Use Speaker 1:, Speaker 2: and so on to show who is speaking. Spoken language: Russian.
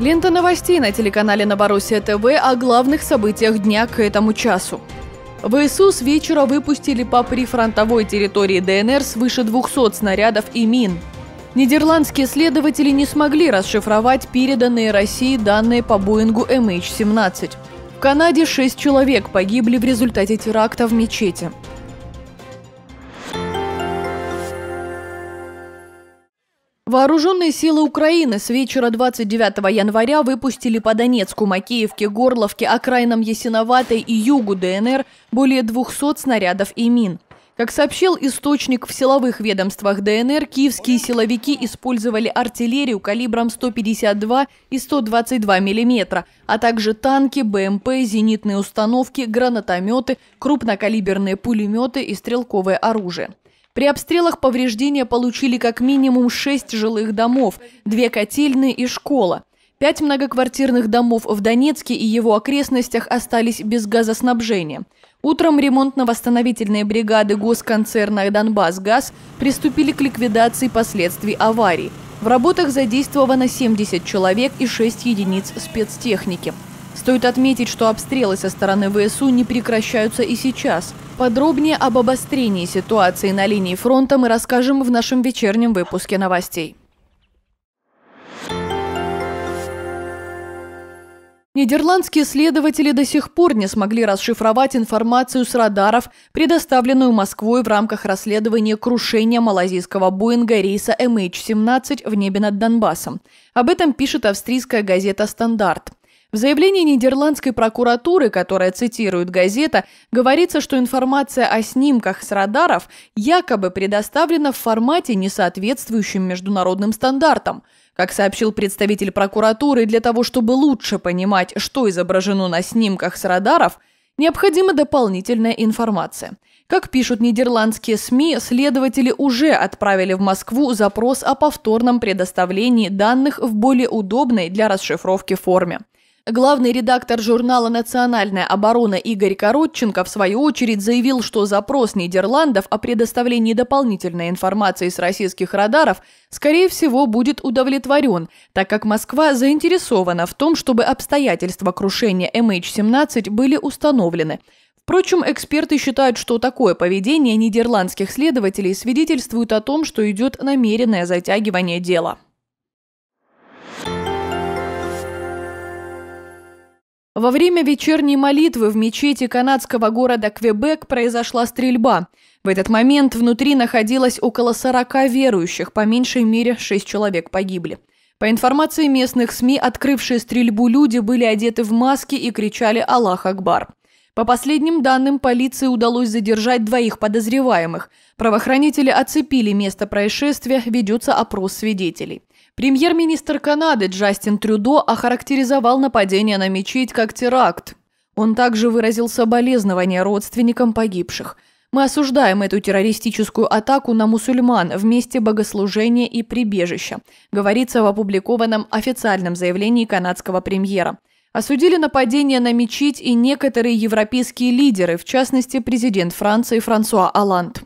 Speaker 1: Лента новостей на телеканале Новороссия ТВ о главных событиях дня к этому часу. В СУ с вечера выпустили по прифронтовой территории ДНР свыше 200 снарядов и мин. Нидерландские следователи не смогли расшифровать переданные России данные по Боингу MH17. В Канаде шесть человек погибли в результате теракта в мечети. Вооруженные силы Украины с вечера 29 января выпустили по Донецку, Макеевке, Горловке, окраинам Ясиноватой и югу ДНР более 200 снарядов и мин. Как сообщил источник в силовых ведомствах ДНР, киевские силовики использовали артиллерию калибром 152 и 122 мм, а также танки, БМП, зенитные установки, гранатометы, крупнокалиберные пулеметы и стрелковое оружие. При обстрелах повреждения получили как минимум шесть жилых домов, две котельные и школа. Пять многоквартирных домов в Донецке и его окрестностях остались без газоснабжения. Утром ремонтно-восстановительные бригады госконцерна «Донбасс-Газ» приступили к ликвидации последствий аварии. В работах задействовано 70 человек и 6 единиц спецтехники. Стоит отметить, что обстрелы со стороны ВСУ не прекращаются и сейчас. Подробнее об обострении ситуации на линии фронта мы расскажем в нашем вечернем выпуске новостей. Нидерландские следователи до сих пор не смогли расшифровать информацию с радаров, предоставленную Москвой в рамках расследования крушения малазийского Боинга рейса MH17 в небе над Донбассом. Об этом пишет австрийская газета «Стандарт». В заявлении нидерландской прокуратуры, которое цитирует газета, говорится, что информация о снимках с радаров якобы предоставлена в формате, не соответствующем международным стандартам. Как сообщил представитель прокуратуры, для того, чтобы лучше понимать, что изображено на снимках с радаров, необходима дополнительная информация. Как пишут нидерландские СМИ, следователи уже отправили в Москву запрос о повторном предоставлении данных в более удобной для расшифровки форме. Главный редактор журнала «Национальная оборона» Игорь Коротченко в свою очередь заявил, что запрос Нидерландов о предоставлении дополнительной информации с российских радаров, скорее всего, будет удовлетворен, так как Москва заинтересована в том, чтобы обстоятельства крушения MH17 были установлены. Впрочем, эксперты считают, что такое поведение нидерландских следователей свидетельствует о том, что идет намеренное затягивание дела. Во время вечерней молитвы в мечети канадского города Квебек произошла стрельба. В этот момент внутри находилось около 40 верующих, по меньшей мере 6 человек погибли. По информации местных СМИ, открывшие стрельбу люди были одеты в маски и кричали «Аллах Акбар». По последним данным, полиции удалось задержать двоих подозреваемых. Правоохранители оцепили место происшествия, ведется опрос свидетелей. Премьер-министр Канады Джастин Трюдо охарактеризовал нападение на мечеть как теракт. Он также выразил соболезнования родственникам погибших. «Мы осуждаем эту террористическую атаку на мусульман в месте богослужения и прибежища», говорится в опубликованном официальном заявлении канадского премьера. Осудили нападение на мечеть и некоторые европейские лидеры, в частности президент Франции Франсуа Оланд.